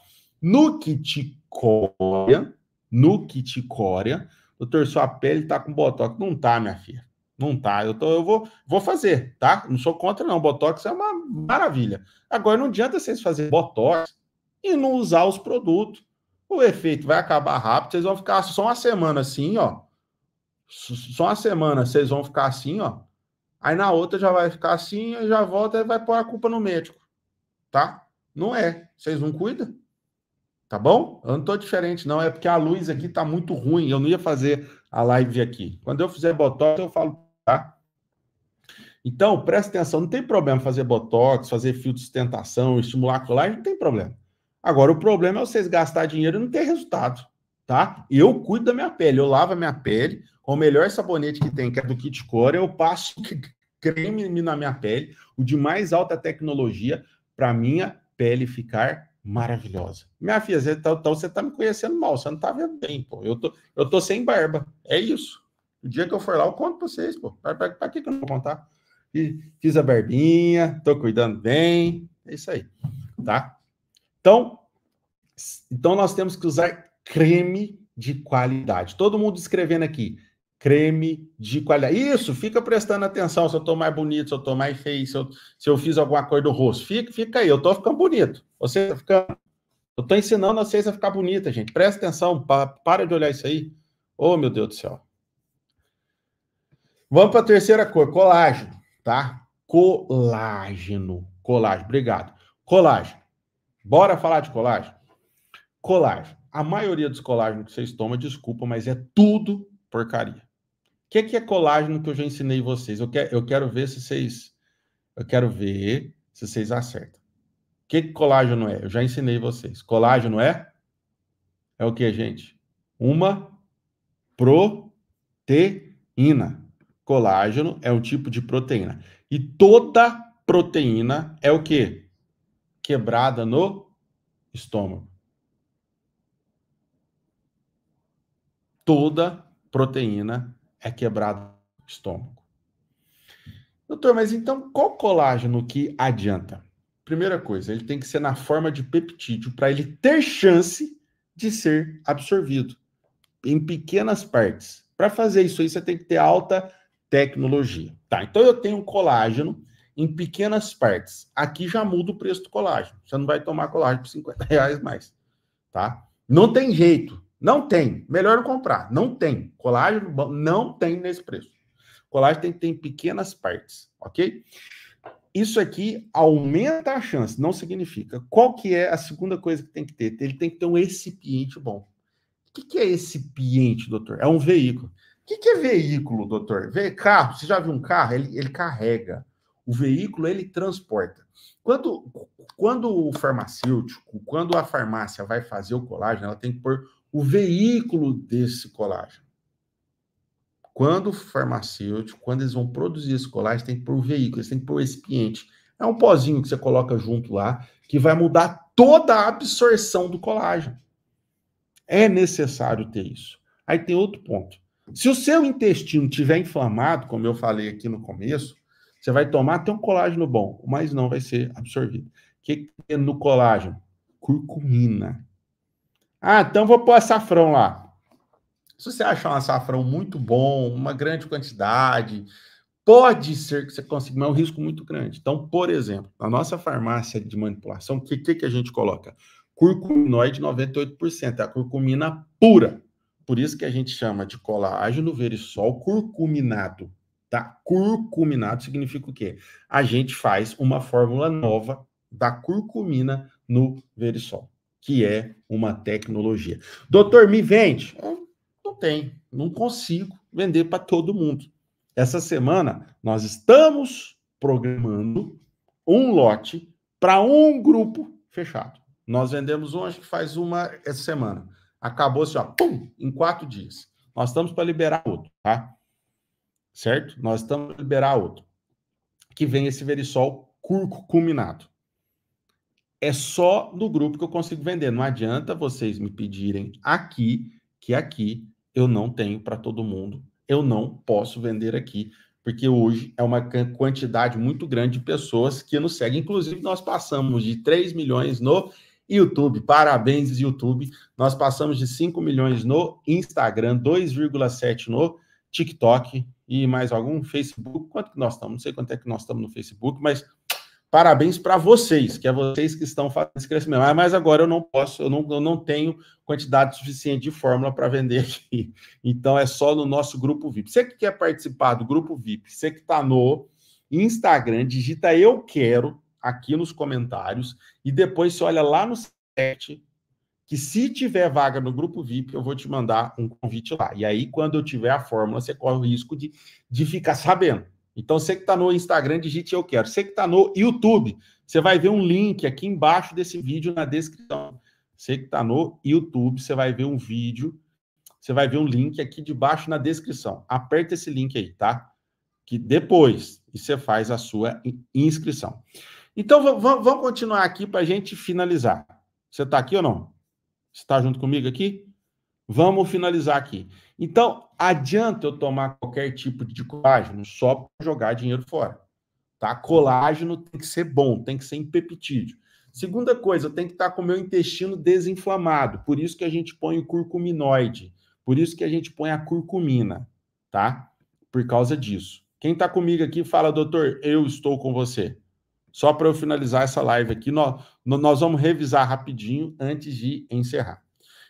Nuquiticória, nuquiticória, doutor, sua pele está com botox. Não está, minha filha. Não tá. Eu, tô, eu vou, vou fazer, tá? Não sou contra, não. Botox é uma maravilha. Agora, não adianta vocês fazerem Botox e não usar os produtos. O efeito vai acabar rápido. Vocês vão ficar só uma semana assim, ó. Só uma semana vocês vão ficar assim, ó. Aí na outra já vai ficar assim, e já volta e vai pôr a culpa no médico, tá? Não é. Vocês não cuidam? Tá bom? Eu não tô diferente, não. É porque a luz aqui tá muito ruim. Eu não ia fazer a live aqui. Quando eu fizer botox, eu falo tá? Então, presta atenção, não tem problema fazer botox, fazer filtro de sustentação, estimular a não tem problema. Agora, o problema é vocês gastar dinheiro e não ter resultado, tá? Eu cuido da minha pele, eu lavo a minha pele, com o melhor sabonete que tem, que é do Kit Core, eu passo [laughs] creme na minha pele, o de mais alta tecnologia, para minha pele ficar maravilhosa. Minha filha, você tá, então você tá me conhecendo mal, você não tá vendo bem, pô. Eu tô, eu tô sem barba, é isso. O dia que eu for lá, eu conto pra vocês, pô. Pra, que, que eu não vou contar? Fiz a barbinha, tô cuidando bem. É isso aí, tá? Então, então nós temos que usar creme de qualidade. Todo mundo escrevendo aqui, creme de qualidade. Isso, fica prestando atenção se eu tô mais bonito, se eu tô mais feio, se eu, se eu fiz alguma coisa do rosto. Fica, fica aí, eu tô ficando bonito. Você tá ficando. Eu tô ensinando vocês a ficar bonita, gente. Presta atenção, pa, para de olhar isso aí. Ô, oh, meu Deus do céu. Vamos para a terceira cor, colágeno, tá? Colágeno. Colágeno, obrigado. Colágeno. Bora falar de colágeno? Colágeno. A maioria dos colágenos que vocês tomam, desculpa, mas é tudo porcaria. O que, é que é colágeno que eu já ensinei vocês? Eu, que, eu quero ver se vocês. Eu quero ver se vocês acertam. O que, que colágeno é? Eu já ensinei vocês. Colágeno é? É o que, gente? Uma proteína. Colágeno é um tipo de proteína. E toda proteína é o quê? Quebrada no estômago. Toda proteína é quebrada no estômago. Doutor, mas então qual colágeno que adianta? Primeira coisa, ele tem que ser na forma de peptídeo para ele ter chance de ser absorvido em pequenas partes. Para fazer isso aí, você tem que ter alta tecnologia. Tá, então eu tenho colágeno em pequenas partes. Aqui já muda o preço do colágeno. Você não vai tomar colágeno por 50 reais mais. Tá? Não tem jeito. Não tem. Melhor comprar. Não tem. Colágeno não tem nesse preço. Colágeno tem que ter em pequenas partes, ok? Isso aqui aumenta a chance, não significa. Qual que é a segunda coisa que tem que ter? Ele tem que ter um recipiente bom. O que, que é recipiente, doutor? É um veículo. O que, que, é veículo, doutor? Vê, carro, você já viu um carro? Ele, ele carrega. O veículo, ele transporta. Quando, quando o farmacêutico, quando a farmácia vai fazer o colágeno, ela tem que pôr o veículo desse colágeno. Quando o farmacêutico, quando eles vão produzir esse colágeno, tem que pôr o veículo, eles têm que pôr o expiente. É um pozinho que você coloca junto lá, que vai mudar toda a absorção do colágeno. É necessário ter isso. Aí tem outro ponto. Se o seu intestino tiver inflamado, como eu falei aqui no começo, você vai tomar até um colágeno bom, mas não vai ser absorvido. O que, tem no colágeno? Curcumina. Ah, então vou pôr açafrão lá. Se você achar um açafrão muito bom, uma grande quantidade, pode ser que você consiga, mas é um risco muito grande. Então, por exemplo, na nossa farmácia de manipulação, o que, que, que a gente coloca? Curcuminoide 98%, é a curcumina pura. Por isso que a gente chama de colágeno verisol curcuminado, tá? Curcuminado significa o quê? A gente faz uma fórmula nova da curcumina no verisol, que é uma tecnologia. Doutor, me vende? não tem, não consigo vender para todo mundo. Essa semana nós estamos programando um lote para um grupo fechado. Nós vendemos um, acho que faz uma essa semana acabou assim, ó, pum, em quatro dias. Nós estamos para liberar outro, tá? Certo? Nós estamos para liberar outro. Que vem esse verisol culminado. É só no grupo que eu consigo vender. Não adianta vocês me pedirem aqui, que aqui eu não tenho para todo mundo. Eu não posso vender aqui, porque hoje é uma quantidade muito grande de pessoas que nos seguem. Inclusive, nós passamos de 3 milhões no YouTube, parabéns, YouTube. Nós passamos de 5 milhões no Instagram, 2,7 no TikTok e mais algum Facebook. Quanto que nós estamos? Não sei quanto é que nós estamos no Facebook, mas parabéns para vocês, que é vocês que estão fazendo esse crescimento. Ah, mas agora eu não posso, eu não, eu não tenho quantidade suficiente de fórmula para vender aqui. Então é só no nosso grupo VIP. Você que quer participar do grupo VIP, você que está no Instagram, digita eu quero aqui nos comentários e depois você olha lá no site que se tiver vaga no grupo VIP, eu vou te mandar um convite lá. E aí, quando eu tiver a fórmula, você corre o risco de, de ficar sabendo. Então, você que está no Instagram, digite eu quero. Você que está no YouTube, você vai ver um link aqui embaixo desse vídeo na descrição. Você que está no YouTube, você vai ver um vídeo, você vai ver um link aqui debaixo na descrição. Aperta esse link aí, tá? Que depois você faz a sua inscrição. Então vamos continuar aqui para a gente finalizar. Você está aqui ou não? Você Está junto comigo aqui? Vamos finalizar aqui. Então, adianta eu tomar qualquer tipo de colágeno só para jogar dinheiro fora. Tá? Colágeno tem que ser bom, tem que ser impeptídeo. Segunda coisa, tem que estar tá com o meu intestino desinflamado. Por isso que a gente põe o curcuminoide. Por isso que a gente põe a curcumina, tá? Por causa disso. Quem está comigo aqui fala, doutor, eu estou com você. Só para eu finalizar essa live aqui, nós, nós vamos revisar rapidinho antes de encerrar.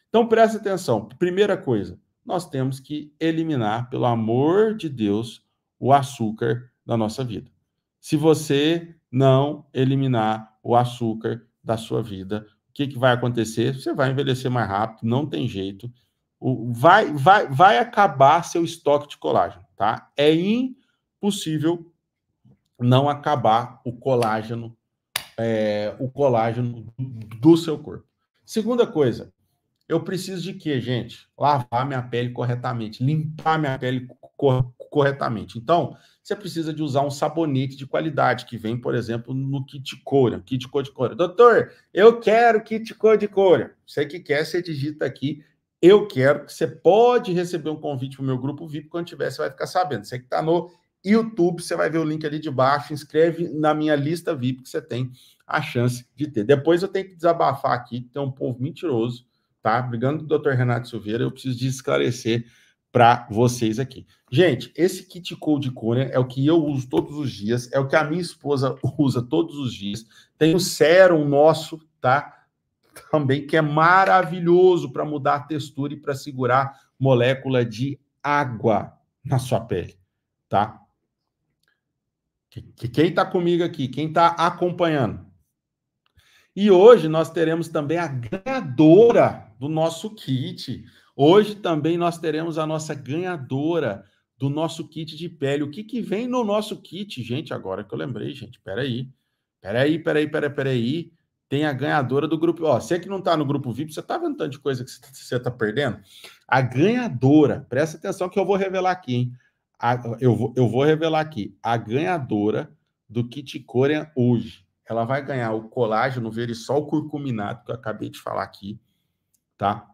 Então presta atenção. Primeira coisa, nós temos que eliminar, pelo amor de Deus, o açúcar da nossa vida. Se você não eliminar o açúcar da sua vida, o que, que vai acontecer? Você vai envelhecer mais rápido, não tem jeito. O, vai, vai, vai acabar seu estoque de colágeno, tá? É impossível não acabar o colágeno, é, o colágeno do seu corpo. Segunda coisa, eu preciso de quê, gente? Lavar minha pele corretamente, limpar minha pele co corretamente. Então, você precisa de usar um sabonete de qualidade, que vem, por exemplo, no kit Cora, kit de Cora. Doutor, eu quero kit de Cora. Você que quer, você digita aqui eu quero, que você pode receber um convite para o meu grupo VIP. Quando tiver, você vai ficar sabendo. Você que está no YouTube, você vai ver o link ali de baixo, inscreve na minha lista VIP que você tem a chance de ter. Depois eu tenho que desabafar aqui, tem um povo mentiroso, tá? Brigando do Dr. Renato Silveira, eu preciso de esclarecer para vocês aqui. Gente, esse kit Code cooler é o que eu uso todos os dias, é o que a minha esposa [laughs] usa todos os dias. Tem o sérum nosso, tá? Também que é maravilhoso para mudar a textura e para segurar molécula de água na sua pele, tá? que quem está comigo aqui, quem está acompanhando. E hoje nós teremos também a ganhadora do nosso kit. Hoje também nós teremos a nossa ganhadora do nosso kit de pele. O que, que vem no nosso kit, gente? Agora que eu lembrei, gente, peraí. Peraí, peraí, peraí, peraí. Tem a ganhadora do grupo. Ó, você que não está no grupo VIP, você está vendo tanta coisa que você está tá perdendo? A ganhadora, presta atenção que eu vou revelar aqui, hein? a, eu, vou, eu vou revelar aqui, a ganhadora do Kit Korean hoje. Ela vai ganhar o colágeno verisol curcuminado, que eu acabei de falar aqui, tá?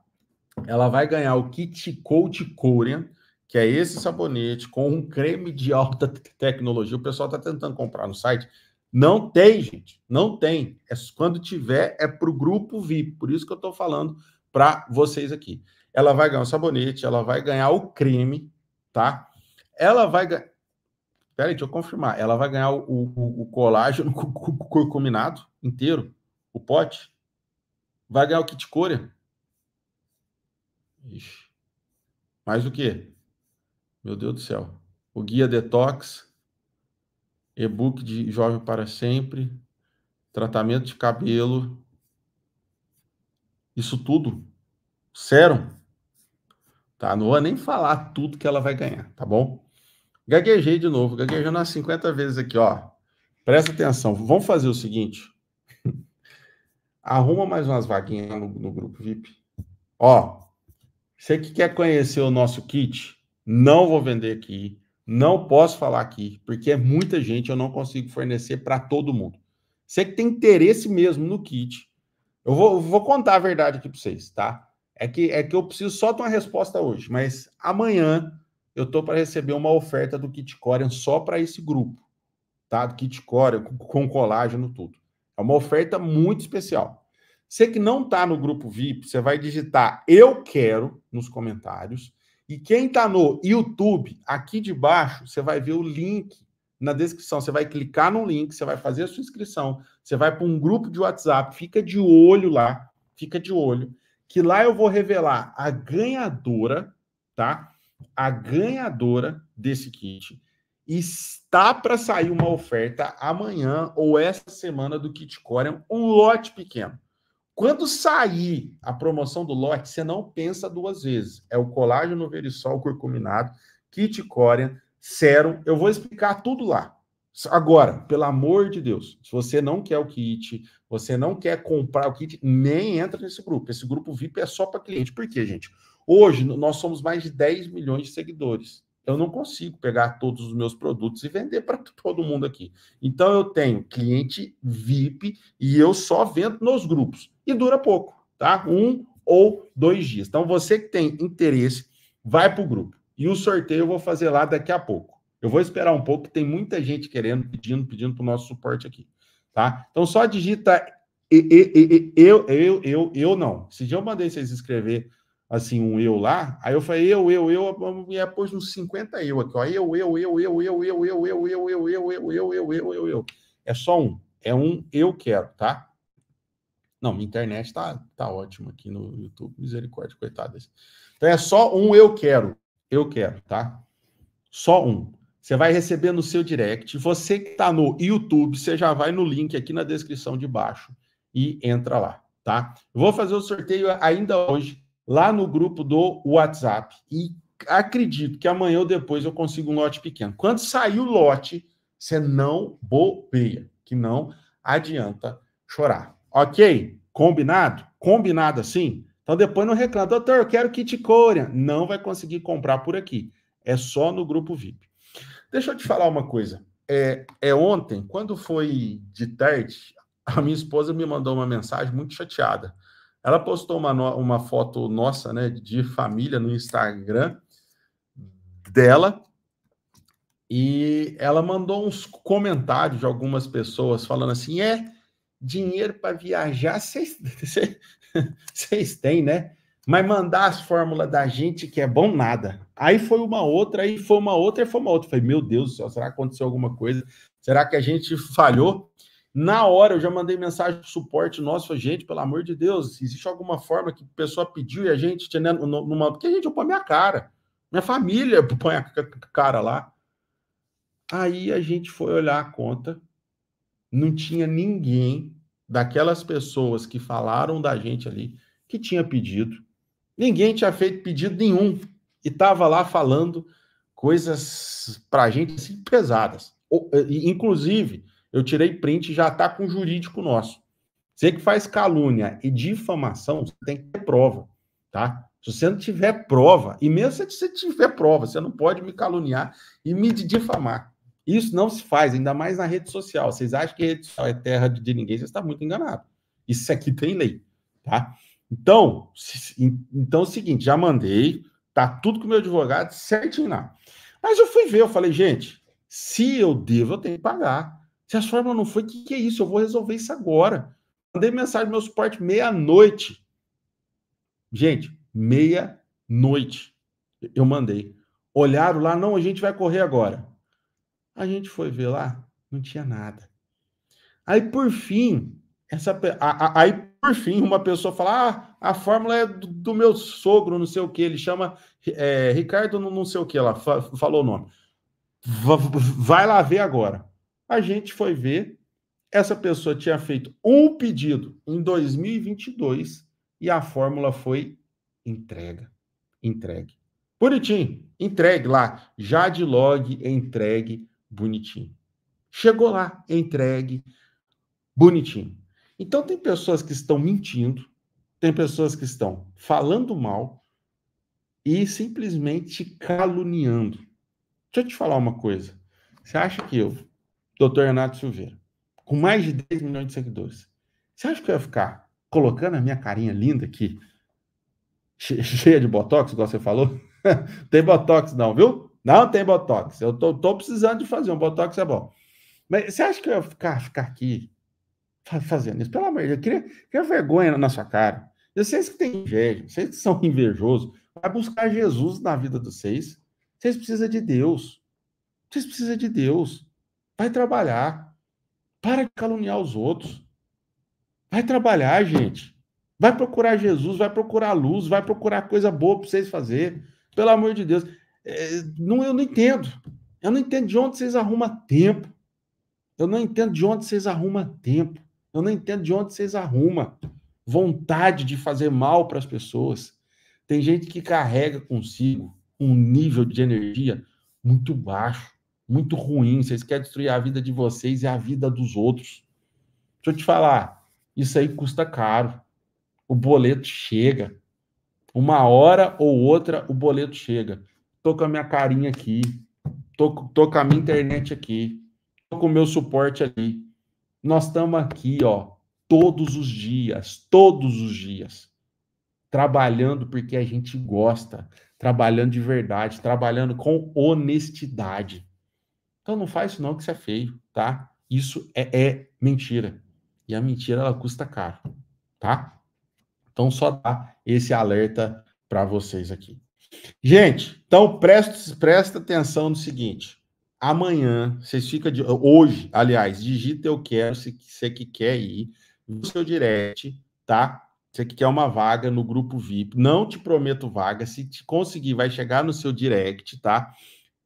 Ela vai ganhar o Kit Cold Korean, que é esse sabonete com um creme de alta tecnologia. O pessoal está tentando comprar no site. Não tem, gente. Não tem. É, quando tiver, é para o grupo VIP. Por isso que eu estou falando para vocês aqui. Ela vai ganhar o sabonete, ela vai ganhar o creme, tá? Ela vai ganhar. Peraí, deixa eu confirmar. Ela vai ganhar o, o, o colágeno [laughs] curcuminado inteiro, o pote. Vai ganhar o kit Coria. Ixi. Mais o quê? Meu Deus do céu. O Guia Detox, e-book de Jovem para Sempre, tratamento de cabelo. Isso tudo. Sério? Tá? Não vou nem falar tudo que ela vai ganhar, tá bom? Gaguejei de novo, gaguejando umas 50 vezes aqui, ó. Presta atenção, vamos fazer o seguinte. [laughs] Arruma mais umas vaguinhas no, no grupo VIP. Ó, você que quer conhecer o nosso kit, não vou vender aqui, não posso falar aqui, porque é muita gente, eu não consigo fornecer para todo mundo. Você que tem interesse mesmo no kit, eu vou, vou contar a verdade aqui para vocês, tá? É que, é que eu preciso só de uma resposta hoje, mas amanhã eu tô para receber uma oferta do Kit Kitcorean só para esse grupo, tá? Do Kit com, com colágeno tudo. É uma oferta muito especial. Você que não está no grupo VIP, você vai digitar eu quero nos comentários. E quem está no YouTube, aqui de baixo, você vai ver o link na descrição. Você vai clicar no link, você vai fazer a sua inscrição, você vai para um grupo de WhatsApp, fica de olho lá, fica de olho, que lá eu vou revelar a ganhadora, tá? a ganhadora desse kit. Está para sair uma oferta amanhã ou essa semana do Kit Corian, um lote pequeno. Quando sair a promoção do lote, você não pensa duas vezes. É o colágeno verisol curcuminado, kit corian, sérum. Eu vou explicar tudo lá. Agora, pelo amor de Deus, se você não quer o kit, você não quer comprar o kit, nem entra nesse grupo. Esse grupo VIP é só para cliente. Por quê, gente? Hoje, nós somos mais de 10 milhões de seguidores. Eu não consigo pegar todos os meus produtos e vender para [laughs] todo mundo aqui. Então, eu tenho cliente VIP e eu só vendo nos grupos. E dura pouco, tá? Um ou dois dias. Então, você que tem interesse, vai para o grupo. E o sorteio eu vou fazer lá daqui a pouco. Eu vou esperar um pouco, tem muita gente querendo, pedindo, pedindo para o nosso suporte aqui. Tá? Então, só digita eu, eu, eu, eu, eu não. Se já eu mandei vocês escrever assim, um eu lá, aí eu falei, eu, eu, eu, e pôs uns 50 eu aqui, ó, eu, eu, eu, eu, eu, eu, eu, eu, eu, eu, eu, eu, eu, eu, eu, eu, eu. É só um, é um eu quero, tá? Não, minha internet tá, tá ótima aqui no YouTube, misericórdia, coitada. Então é só um eu quero, eu quero, tá? Só um. Você vai receber no seu direct. Você que está no YouTube, você já vai no link aqui na descrição de baixo e entra lá, tá? vou fazer o sorteio ainda hoje lá no grupo do WhatsApp. E acredito que amanhã ou depois eu consigo um lote pequeno. Quando sair o lote, você não bobeia, que não adianta chorar. Ok? Combinado? Combinado assim? Então depois não reclama, doutor, eu quero kit Korean. Não vai conseguir comprar por aqui. É só no grupo VIP. Deixa eu te falar uma coisa. É, é ontem, quando foi de tarde, a minha esposa me mandou uma mensagem muito chateada. Ela postou uma, uma foto nossa, né, de família no Instagram dela. E ela mandou uns comentários de algumas pessoas falando assim: é, dinheiro para viajar [laughs] vocês têm, né? Mas mandar as fórmulas da gente que é bom, nada. Aí foi uma outra, aí foi uma outra, aí foi uma outra. Eu falei, meu Deus do céu, será que aconteceu alguma coisa? Será que a gente falhou? Na hora eu já mandei mensagem para suporte nosso, gente, pelo amor de Deus, existe alguma forma que a pessoa pediu e a gente né, numa. Porque, gente, põe minha cara. Minha família põe a cara lá. Aí a gente foi olhar a conta, não tinha ninguém daquelas pessoas que falaram da gente ali que tinha pedido. Ninguém tinha feito pedido nenhum e estava lá falando coisas para a gente assim, pesadas. Inclusive, eu tirei print e já está com o jurídico nosso. Você que faz calúnia e difamação, você tem que ter prova, tá? Se você não tiver prova, e mesmo se você tiver prova, você não pode me caluniar e me difamar. Isso não se faz, ainda mais na rede social. Vocês acham que a rede social é terra de ninguém, você está muito enganado. Isso aqui tem lei, tá? Então, então é o seguinte, já mandei, tá tudo com o meu advogado certinho lá. Mas eu fui ver, eu falei, gente, se eu devo, eu tenho que pagar. Se a fórmula não foi, o que, que é isso? Eu vou resolver isso agora. Mandei mensagem do meu suporte meia-noite. Gente, meia-noite. Eu mandei. Olharam lá, não, a gente vai correr agora. A gente foi ver lá, não tinha nada. Aí, por fim, essa, a, a, aí, por fim, uma pessoa fala: ah, a fórmula é do, do meu sogro, não sei o que, ele chama é, Ricardo, não, não sei o que lá, falou o nome. vai lá ver agora a gente foi ver, essa pessoa tinha feito um pedido em 2022 e a fórmula foi entrega, entregue. Bonitinho, entregue lá, já de log, entregue, bonitinho. Chegou lá, entregue, bonitinho. Então tem pessoas que estão mentindo, tem pessoas que estão falando mal e simplesmente caluniando. Deixa eu te falar uma coisa. Você acha que eu Dr. Renato Silveira, com mais de 10 milhões de seguidores. Você acha que eu ia ficar colocando a minha carinha linda aqui, [laughs] cheia de botox, igual você falou? [laughs] tem botox não, viu? Não tem botox. Eu tô, tô precisando de fazer um botox, é bom. Mas você acha que eu ia ficar, ficar aqui fazendo isso? Pelo amor de Deus, queria, queria vergonha na sua cara. Vocês que têm inveja, vocês que são invejosos, vai buscar Jesus na vida de vocês. Vocês precisam de Deus. Vocês precisam de Deus. Vai trabalhar. Para de caluniar os outros. Vai trabalhar, gente. Vai procurar Jesus, vai procurar luz, vai procurar coisa boa para vocês fazer. Pelo amor de Deus. É, não, eu não entendo. Eu não entendo de onde vocês arrumam tempo. Eu não entendo de onde vocês arrumam tempo. Eu não entendo de onde vocês arrumam vontade de fazer mal para as pessoas. Tem gente que carrega consigo um nível de energia muito baixo muito ruim, vocês querem destruir a vida de vocês e a vida dos outros. Deixa eu te falar, isso aí custa caro. O boleto chega. Uma hora ou outra o boleto chega. Tô com a minha carinha aqui, tô, tô com a minha internet aqui, tô com o meu suporte ali. Nós estamos aqui, ó, todos os dias, todos os dias, trabalhando porque a gente gosta, trabalhando de verdade, trabalhando com honestidade. Então não faz isso não que isso é feio, tá? Isso é, é mentira. E a mentira ela custa caro, tá? Então só dá esse alerta para vocês aqui. Gente, então presta, presta atenção no seguinte. Amanhã, vocês ficam de, hoje, aliás, digita eu quero se você que quer ir no seu direct, tá? Você que quer uma vaga no grupo VIP, não te prometo vaga, se te conseguir vai chegar no seu direct, tá?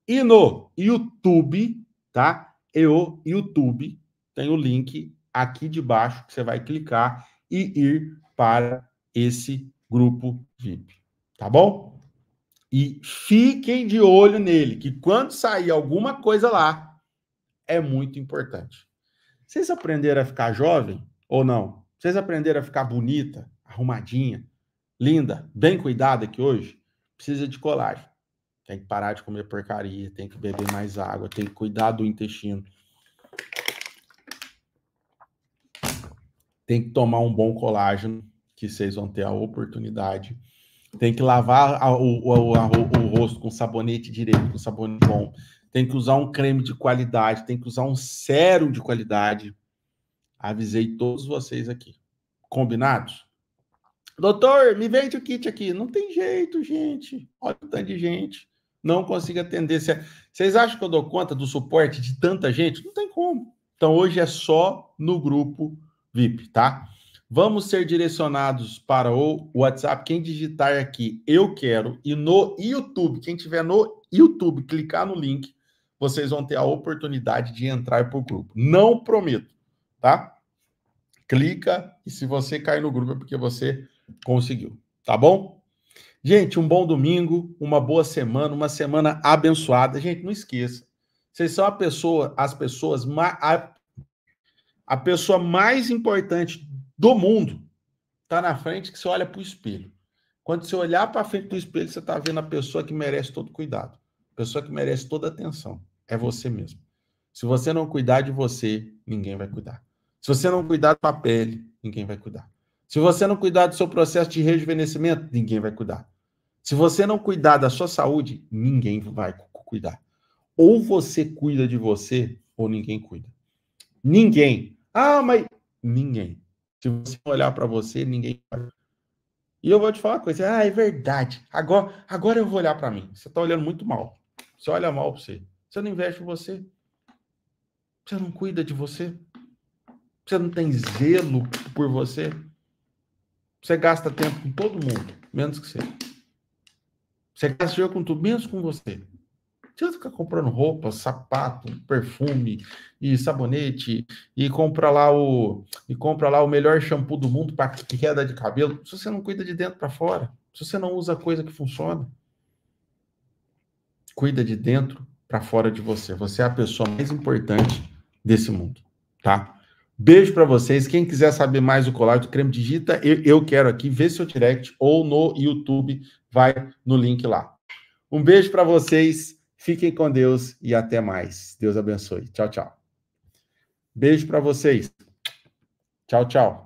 E no YouTube, tá? E o YouTube tem o link aqui de baixo que você vai clicar e ir para esse grupo VIP, tá bom? E fiquem de olho nele, que quando sair alguma coisa lá, é muito importante. Vocês aprenderam a ficar jovem ou não? Vocês aprenderam a ficar bonita, arrumadinha, linda, bem cuidada aqui hoje? Precisa de colagem. Tem que parar de comer porcaria, tem que beber mais água, tem que cuidar do intestino. Tem que tomar um bom colágeno, que vocês vão ter a oportunidade. Tem que lavar a, o, a, o, o rosto com sabonete direito, com sabonete bom. Tem que usar um creme de qualidade, tem que usar um sérum de qualidade. Avisei todos vocês aqui. Combinados? Doutor, me vende o kit aqui. Não tem jeito, gente. Olha o tanto de gente não consigo atender. Vocês acham que eu dou conta do suporte de tanta gente? Não tem como. Então hoje é só no grupo VIP, tá? Vamos ser direcionados para o WhatsApp. Quem digitar aqui eu quero e no YouTube, quem tiver no YouTube, clicar no link, vocês vão ter a oportunidade de entrar para o grupo. Não prometo, tá? Clica e se você cair no grupo é porque você conseguiu, tá bom? Gente, um bom domingo, uma boa semana, uma semana abençoada. Gente, não esqueça. Vocês são a pessoa, as pessoas, a, a pessoa mais importante do mundo está na frente que você olha para o espelho. Quando você olhar para frente do espelho, você está vendo a pessoa que merece todo cuidado, a pessoa que merece toda atenção. É você mesmo. Se você não cuidar de você, ninguém vai cuidar. Se você não cuidar da pele, ninguém vai cuidar. Se você não cuidar do seu processo de rejuvenescimento, ninguém vai cuidar. Se você não cuidar da sua saúde, ninguém vai cuidar. Ou você cuida de você, ou ninguém cuida. Ninguém. Ah, mas ninguém. Se você olhar para você, ninguém vai. E eu vou te falar uma coisa, ah, é verdade. Agora, agora eu vou olhar para mim. Você está olhando muito mal. Você olha mal para você. Você não investe em você. Você não cuida de você. Você não tem zelo por você. Você gasta tempo com todo mundo, menos que você. Você gasta dinheiro com tudo, menos com você. Você fica comprando roupa, sapato, perfume e sabonete e compra lá o e compra lá o melhor shampoo do mundo para queda de cabelo. Se você não cuida de dentro para fora, se você não usa coisa que funciona, cuida de dentro para fora de você. Você é a pessoa mais importante desse mundo, tá? Beijo para vocês. Quem quiser saber mais do colar do creme, digita eu, eu quero aqui, vê seu direct ou no YouTube vai no link lá. Um beijo para vocês, fiquem com Deus e até mais. Deus abençoe. Tchau, tchau. Beijo para vocês. Tchau, tchau.